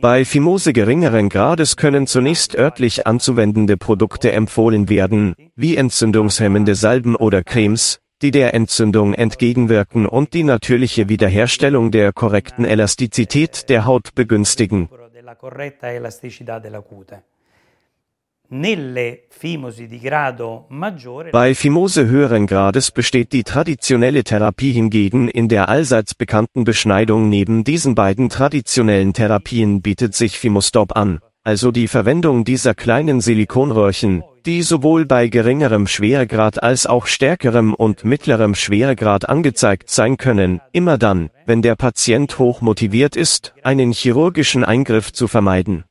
Bei Fimose geringeren Grades können zunächst örtlich anzuwendende Produkte empfohlen werden, wie entzündungshemmende Salben oder Cremes, die der Entzündung entgegenwirken und die natürliche Wiederherstellung der korrekten Elastizität der Haut begünstigen. Bei Fimose höheren Grades besteht die traditionelle Therapie hingegen in der allseits bekannten Beschneidung. Neben diesen beiden traditionellen Therapien bietet sich Fimostop an, also die Verwendung dieser kleinen Silikonröhrchen, die sowohl bei geringerem Schweregrad als auch stärkerem und mittlerem Schweregrad angezeigt sein können, immer dann, wenn der Patient hoch motiviert ist, einen chirurgischen Eingriff zu vermeiden.